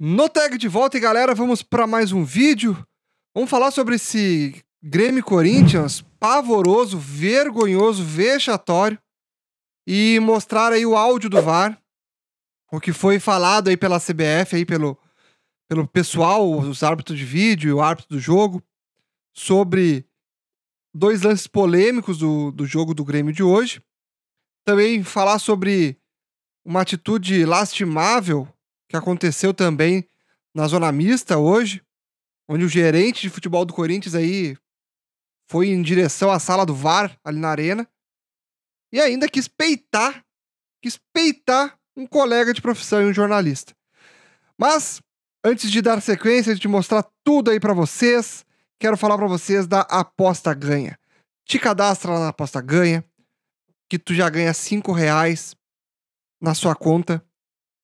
No tag de volta e galera, vamos para mais um vídeo. Vamos falar sobre esse Grêmio Corinthians pavoroso, vergonhoso, vexatório e mostrar aí o áudio do VAR, o que foi falado aí pela CBF aí pelo pelo pessoal, os árbitros de vídeo e o árbitro do jogo sobre dois lances polêmicos do, do jogo do Grêmio de hoje. Também falar sobre uma atitude lastimável que aconteceu também na zona mista hoje, onde o gerente de futebol do Corinthians aí foi em direção à sala do VAR ali na arena e ainda quis peitar, quis peitar um colega de profissão e um jornalista. Mas antes de dar sequência, de mostrar tudo aí para vocês, quero falar para vocês da aposta ganha. Te cadastra lá na aposta ganha, que tu já ganha cinco reais na sua conta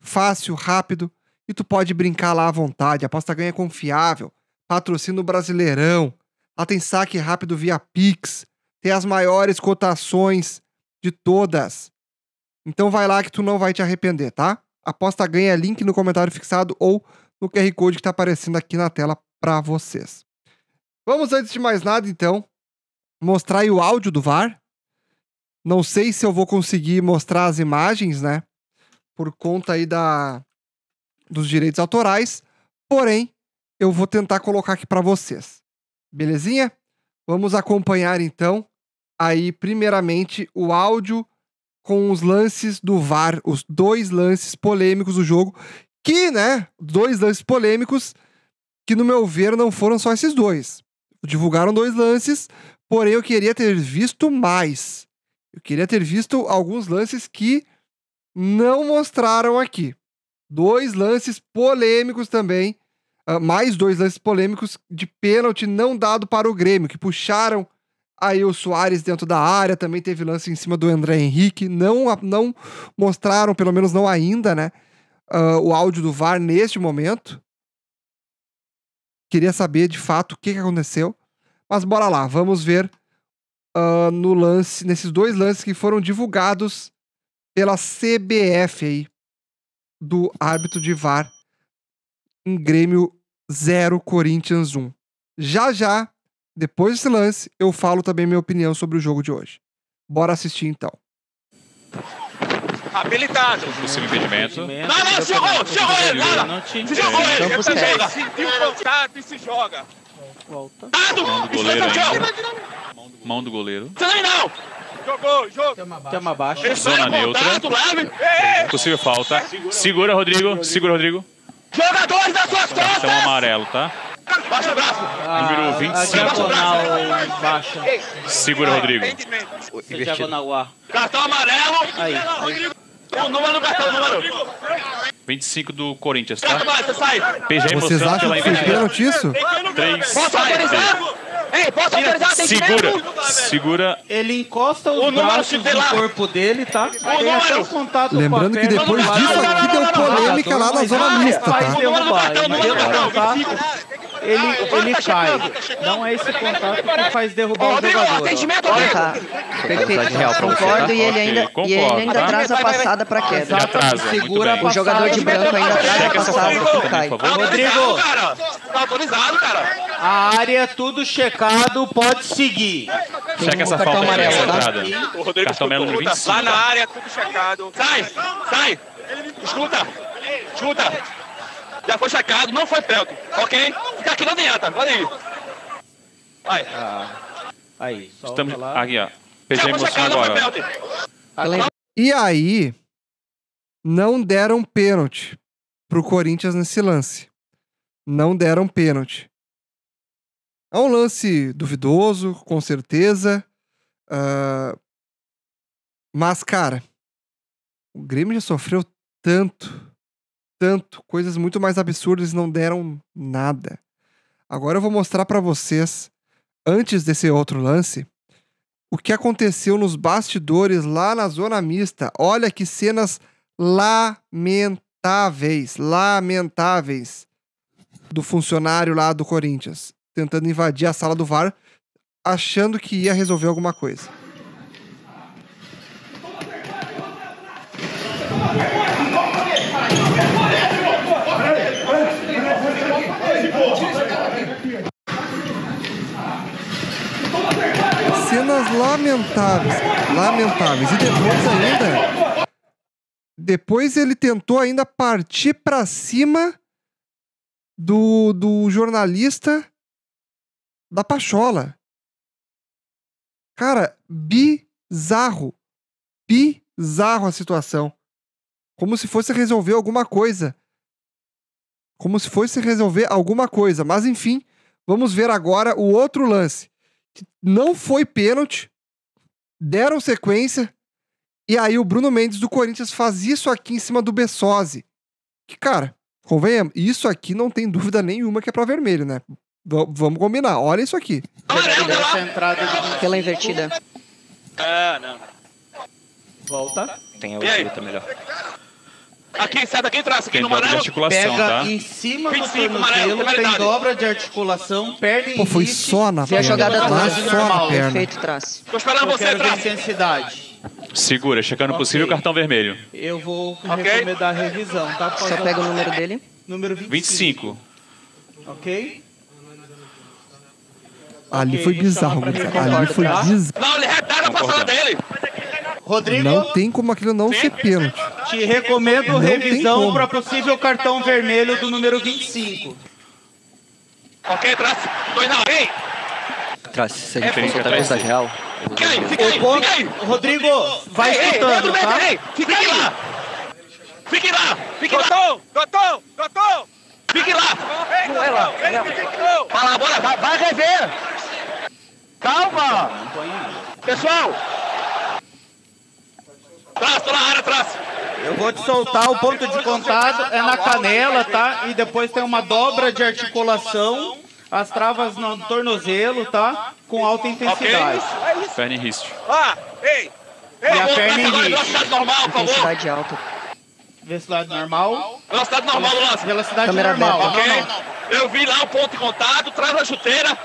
fácil, rápido, e tu pode brincar lá à vontade. A aposta ganha é confiável, patrocina o Brasileirão, lá tem saque rápido via Pix, tem as maiores cotações de todas. Então vai lá que tu não vai te arrepender, tá? Aposta ganha é link no comentário fixado ou no QR Code que tá aparecendo aqui na tela para vocês. Vamos antes de mais nada então mostrar o áudio do VAR. Não sei se eu vou conseguir mostrar as imagens, né? por conta aí da, dos direitos autorais. Porém, eu vou tentar colocar aqui para vocês. Belezinha? Vamos acompanhar então aí primeiramente o áudio com os lances do VAR, os dois lances polêmicos do jogo, que, né, dois lances polêmicos que no meu ver não foram só esses dois. Divulgaram dois lances, porém eu queria ter visto mais. Eu queria ter visto alguns lances que não mostraram aqui. Dois lances polêmicos também. Uh, mais dois lances polêmicos de pênalti não dado para o Grêmio, que puxaram aí o Soares dentro da área, também teve lance em cima do André Henrique, não, não mostraram, pelo menos não ainda, né, uh, o áudio do VAR neste momento. Queria saber de fato o que, que aconteceu, mas bora lá, vamos ver uh, no lance, nesses dois lances que foram divulgados pela CBF aí, do árbitro de VAR em Grêmio 0 Corinthians 1. Já já, depois desse lance, eu falo também minha opinião sobre o jogo de hoje. Bora assistir então. Habilitado. Possível impedimento. impedimento. Não, não, chegou errou, ele, Não Se jogou ele, Essa joga. Sentiu o contato e se joga. Volta. Dado! Mão do goleiro. Mão do goleiro. Também não! Jogou, jogou. Chama abaixo. Chama Zona é neutra. É. Possível falta. Segura, Rodrigo. Segura, Rodrigo. Jogadores das suas costas! Cartão amarelo, tá? Baixa o braço! Ah, número 25. baixa. Segura, Rodrigo. Cartão amarelo. Aí. É o número do cartão, número. 25 do Corinthians, tá? PG Vocês acham pela que foi pênalti isso? 3, 7, Ei, posso Tira, autorizar, tem segura, que segura. Ele encosta os o braços no corpo dele, tá? O tem até o contato Lembrando que depois disso aqui deu polêmica lá na zona mista, tá? Deu no bairro, deu no bairro ele, ele cai. Não é esse contato que faz derrubar o jogador. Tá. Perfeito. Concordo e ele ainda, e ele ainda traz a passada para queda. Segura O jogador de branco ainda traz a passada que cai. Rodrigo! Autorizado, cara! A área, tudo checado, pode seguir. Checa essa falta amarelo, tá? O Rodrigo cartão amarelo 25. Lá na área, tudo checado. Sai! Sai! Escuta! Escuta! já foi sacado, não foi pênalti, ok? Fica tá aqui não adianta, olha aí. Vai. Ah, aí, só Estamos aqui, ó. Peguei emoção checado, agora. Não e aí, não deram pênalti pro Corinthians nesse lance. Não deram pênalti. É um lance duvidoso, com certeza. Uh... Mas, cara, o Grêmio já sofreu tanto Entretanto, coisas muito mais absurdas não deram nada. Agora eu vou mostrar para vocês, antes desse outro lance, o que aconteceu nos bastidores lá na zona mista. Olha que cenas lamentáveis, lamentáveis do funcionário lá do Corinthians, tentando invadir a sala do VAR, achando que ia resolver alguma coisa. cenas lamentáveis. Lamentáveis. E depois ainda. Depois ele tentou ainda partir para cima do, do jornalista da Pachola. Cara, bizarro. Bizarro a situação. Como se fosse resolver alguma coisa. Como se fosse resolver alguma coisa. Mas enfim, vamos ver agora o outro lance não foi pênalti, deram sequência, e aí o Bruno Mendes do Corinthians faz isso aqui em cima do Bessose. Que, cara, convenhamos, isso aqui não tem dúvida nenhuma que é pra vermelho, né? V vamos combinar, olha isso aqui. Essa entrada pela invertida. Ah, não. Volta. Tem a outra melhor. Aqui, sai daqui, traça aqui tem no dobra de articulação, Pega tá? em cima do 25, amarelo, tornozelo, tem penalidade. dobra de articulação, perna em Pô, foi só na Se a perna. jogada tá só na perna. efeito traço. Tô esperando você, quero intensidade. Segura, checando possível cartão vermelho. Eu vou Ok. recomendar a revisão, tá? Pode Só pega o número dele. Número 25. 25. Ok? Ali foi bizarro, Ali foi tá? bizarro. Não, ele retarda a passada dele. Rodrigo. Não tem como aquilo não ser pênalti. Te recomendo não revisão para possível cartão vermelho do número 25. Ok, traz. Dois na lei. Traço, se a é é, diferença tá a mensagem tá real. Fica aí, fica aí, fica aí. Rodrigo, vai escutando, tá? Fica aí lá. Fique lá, fique lá. Doutor, doutor, Fique lá. Não é lá. Fala, bora, vai, vai rever. Calma. Pessoal. Traço na área, traço. Eu vou te soltar, o ponto de contato é na canela, tá? E depois tem uma dobra de articulação, as travas no tornozelo, tá? Com alta intensidade. É perna em riste. Ah, ei! E a perna em riste. Intensidade alta. Velocidade normal. Velocidade normal do lance. Velocidade normal. Ok. Eu vi lá o ponto de contato, traz a chuteira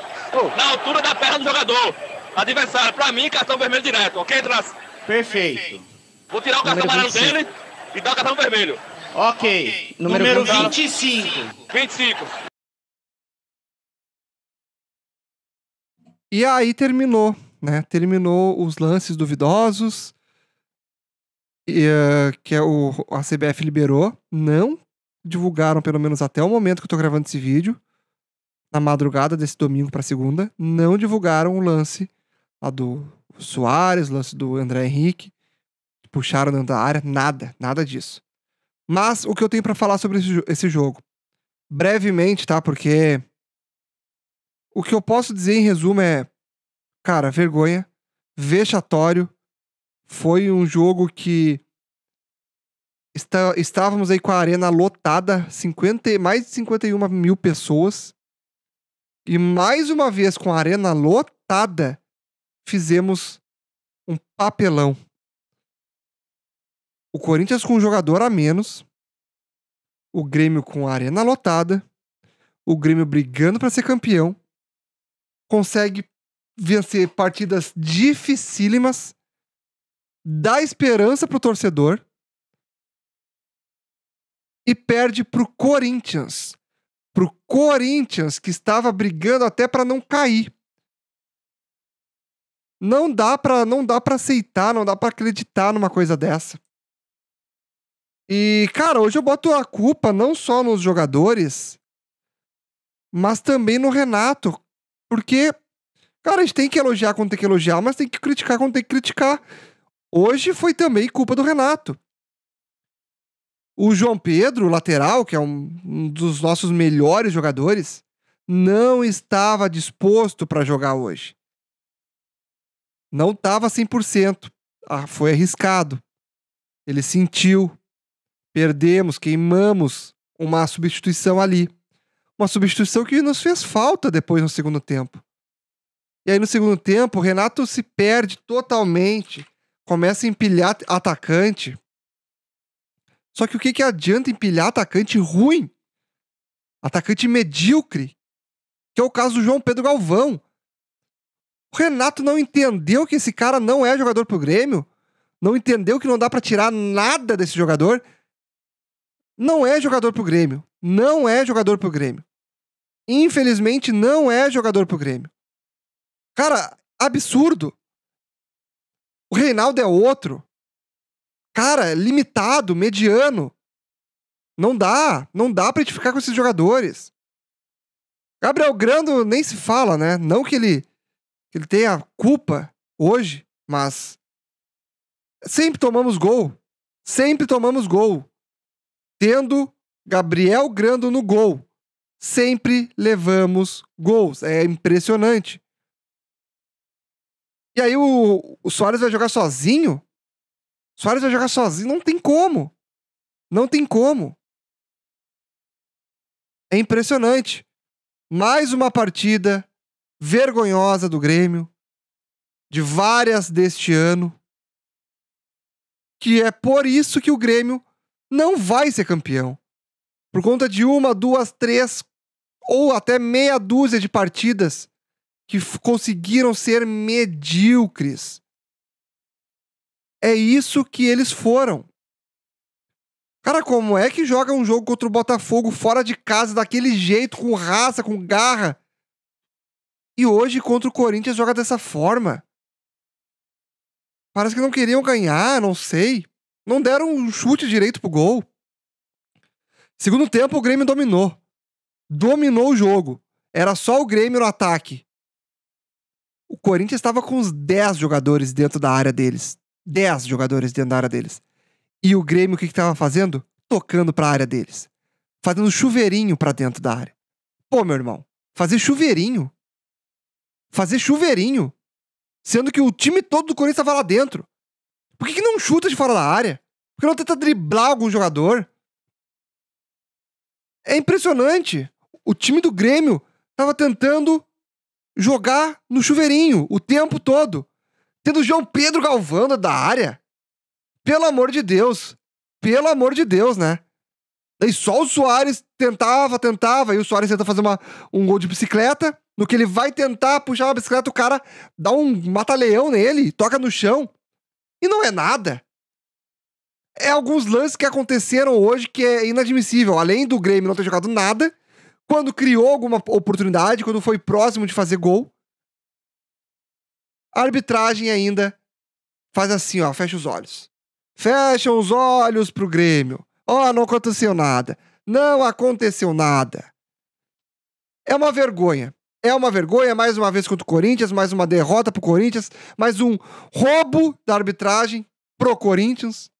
na altura da perna do jogador. Adversário, pra mim, cartão vermelho direto, ok, Traço? Perfeito. Vou tirar o cartão amarelo dele e dar o cartão vermelho. Ok. okay. Número, Número 25. 25. E aí terminou, né? Terminou os lances duvidosos e, uh, que é o, a CBF liberou. Não divulgaram, pelo menos até o momento que eu tô gravando esse vídeo, na madrugada desse domingo para segunda, não divulgaram o lance do Soares, o lance do André Henrique puxaram dentro da área, nada, nada disso. Mas o que eu tenho para falar sobre esse, esse jogo? Brevemente, tá? Porque o que eu posso dizer em resumo é, cara, vergonha, vexatório. Foi um jogo que está, estávamos aí com a arena lotada, 50, mais de 51 mil pessoas. E mais uma vez com a arena lotada, fizemos um papelão o Corinthians com um jogador a menos, o Grêmio com a arena lotada, o Grêmio brigando para ser campeão, consegue vencer partidas dificílimas, dá esperança pro torcedor e perde pro Corinthians. Pro Corinthians que estava brigando até para não cair. Não dá para não dá para aceitar, não dá para acreditar numa coisa dessa. E, cara, hoje eu boto a culpa não só nos jogadores, mas também no Renato. Porque, cara, a gente tem que elogiar quando tem que elogiar, mas tem que criticar quando tem que criticar. Hoje foi também culpa do Renato. O João Pedro, lateral, que é um, dos nossos melhores jogadores, não estava disposto para jogar hoje. Não estava 100%. Ah, foi arriscado. Ele sentiu, Perdemos, queimamos uma substituição ali. Uma substituição que nos fez falta depois no segundo tempo. E aí no segundo tempo, o Renato se perde totalmente, começa a empilhar atacante. Só que o que, que adianta empilhar atacante ruim? Atacante medíocre, que é o caso do João Pedro Galvão. O Renato não entendeu que esse cara não é jogador pro Grêmio, não entendeu que não dá para tirar nada desse jogador não é jogador pro Grêmio. Não é jogador pro Grêmio. Infelizmente, não é jogador pro Grêmio. Cara, absurdo. O Reinaldo é outro. Cara, limitado, mediano. Não dá. Não dá pra gente ficar com esses jogadores. Gabriel Grando nem se fala, né? Não que ele, que ele tenha culpa hoje, mas sempre tomamos gol. Sempre tomamos gol. Tendo Gabriel Grando no gol, sempre levamos gols. É impressionante. E aí o, o Soares vai jogar sozinho? Soares vai jogar sozinho? Não tem como. Não tem como. É impressionante. Mais uma partida vergonhosa do Grêmio, de várias deste ano, que é por isso que o Grêmio não vai ser campeão. Por conta de uma, duas, três ou até meia dúzia de partidas que conseguiram ser medíocres. É isso que eles foram. Cara, como é que joga um jogo contra o Botafogo fora de casa daquele jeito, com raça, com garra? E hoje contra o Corinthians joga dessa forma. Parece que não queriam ganhar, não sei. Não deram um chute direito pro gol. Segundo tempo, o Grêmio dominou. Dominou o jogo. Era só o Grêmio no ataque. O Corinthians estava com uns 10 jogadores dentro da área deles. 10 jogadores dentro da área deles. E o Grêmio o que estava fazendo? Tocando para a área deles. Fazendo chuveirinho para dentro da área. Pô, meu irmão, fazer chuveirinho. Fazer chuveirinho. Sendo que o time todo do Corinthians estava lá dentro. Por que, que não chuta de fora da área? Por que não tenta driblar algum jogador? É impressionante. O time do Grêmio estava tentando jogar no chuveirinho o tempo todo. Tendo João Pedro Galvão da área. Pelo amor de Deus. Pelo amor de Deus, né? Aí só o Soares tentava, tentava, e o Soares tenta fazer uma, um gol de bicicleta. No que ele vai tentar puxar uma bicicleta, o cara dá um mata-leão nele, toca no chão. E não é nada. É alguns lances que aconteceram hoje que é inadmissível. Além do Grêmio não ter jogado nada, quando criou alguma oportunidade, quando foi próximo de fazer gol, a arbitragem ainda faz assim, ó, fecha os olhos. fecha os olhos pro Grêmio. Ó, oh, não aconteceu nada. Não aconteceu nada. É uma vergonha. É uma vergonha, mais uma vez contra o Corinthians, mais uma derrota pro Corinthians, mais um roubo da arbitragem pro Corinthians.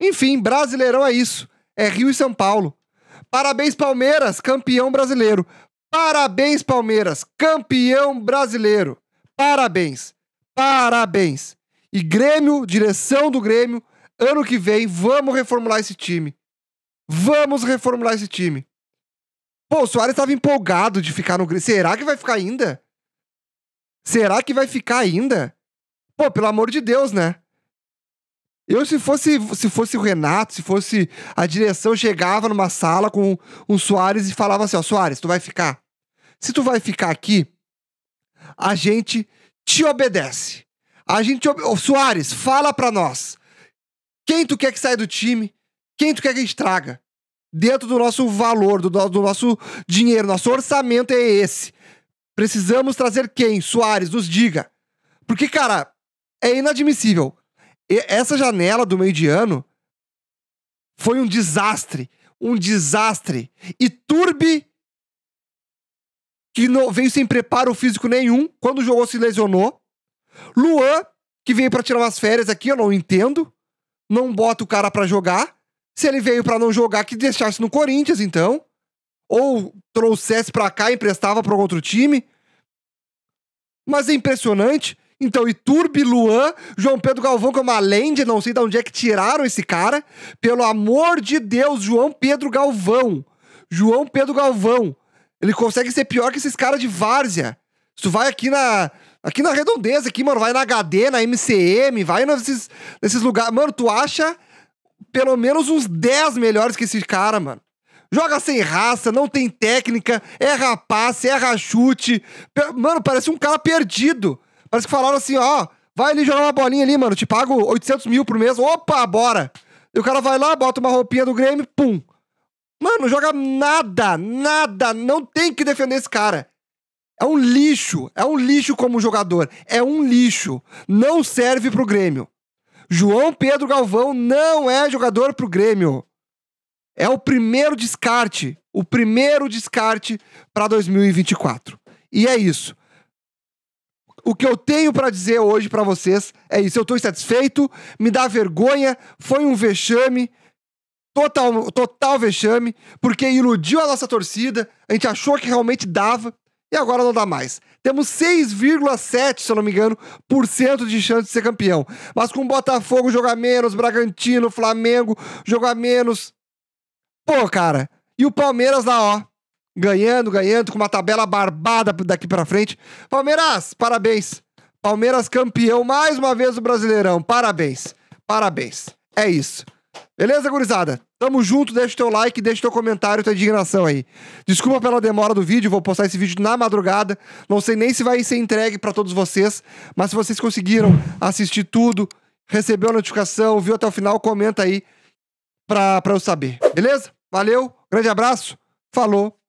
Enfim, Brasileirão é isso. É Rio e São Paulo. Parabéns, Palmeiras, campeão brasileiro. Parabéns, Palmeiras, campeão brasileiro. Parabéns. Parabéns. E Grêmio, direção do Grêmio, ano que vem vamos reformular esse time. Vamos reformular esse time. Pô, o Soares estava empolgado de ficar no Grêmio. Será que vai ficar ainda? Será que vai ficar ainda? Pô, pelo amor de Deus, né? Eu, se fosse, se fosse o Renato, se fosse a direção, chegava numa sala com o Soares e falava assim: Ó, Soares, tu vai ficar. Se tu vai ficar aqui, a gente te obedece. A gente. Ob... Ô, Soares, fala pra nós. Quem tu quer que saia do time? Quem tu quer que estraga? dentro do nosso valor, do, do nosso dinheiro. Nosso orçamento é esse. Precisamos trazer quem? Soares, nos diga. Porque, cara, é inadmissível. E essa janela do meio de ano foi um desastre. Um desastre. E Turbi, que não, veio sem preparo físico nenhum, quando jogou se lesionou. Luan, que veio para tirar umas férias aqui, eu não entendo. Não bota o cara para jogar. Se ele veio para não jogar, que deixasse no Corinthians, então. Ou trouxesse para cá e emprestava para outro time. Mas é impressionante. Então, Iturbe, Luan, João Pedro Galvão, que é uma lenda, não sei de onde é que tiraram esse cara. Pelo amor de Deus, João Pedro Galvão. João Pedro Galvão. Ele consegue ser pior que esses caras de várzea. Se tu vai aqui na, aqui na Redondeza, aqui, mano, vai na HD, na MCM, vai nesses, nesses lugares. Mano, tu acha pelo menos uns 10 melhores que esse cara, mano. Joga sem raça, não tem técnica, erra passe, erra chute. Mano, parece um cara perdido. Parece que falaram assim, ó, vai ali jogar uma bolinha ali, mano, te pago 800 mil por mês, opa, bora. E o cara vai lá, bota uma roupinha do Grêmio, pum. Mano, joga nada, nada, não tem que defender esse cara. É um lixo, é um lixo como jogador, é um lixo. Não serve pro Grêmio. João Pedro Galvão não é jogador pro Grêmio. É o primeiro descarte, o primeiro descarte para 2024. E é isso. O que eu tenho para dizer hoje para vocês é isso. Eu tô insatisfeito, me dá vergonha, foi um vexame, total, total vexame, porque iludiu a nossa torcida, a gente achou que realmente dava e agora não dá mais. Temos 6,7, se eu não me engano, por cento de chance de ser campeão. Mas com Botafogo jogar menos, Bragantino, Flamengo jogar menos. Pô, cara. E o Palmeiras lá, ó. Ganhando, ganhando, com uma tabela barbada daqui para frente. Palmeiras, parabéns. Palmeiras campeão mais uma vez do Brasileirão. Parabéns. Parabéns. É isso. Beleza, gurizada? Tamo junto, deixa teu like, deixa teu comentário, tua indignação aí. Desculpa pela demora do vídeo, vou postar esse vídeo na madrugada. Não sei nem se vai ser entregue para todos vocês, mas se vocês conseguiram assistir tudo, recebeu a notificação, viu até o final, comenta aí pra, pra eu saber. Beleza? Valeu, grande abraço, falou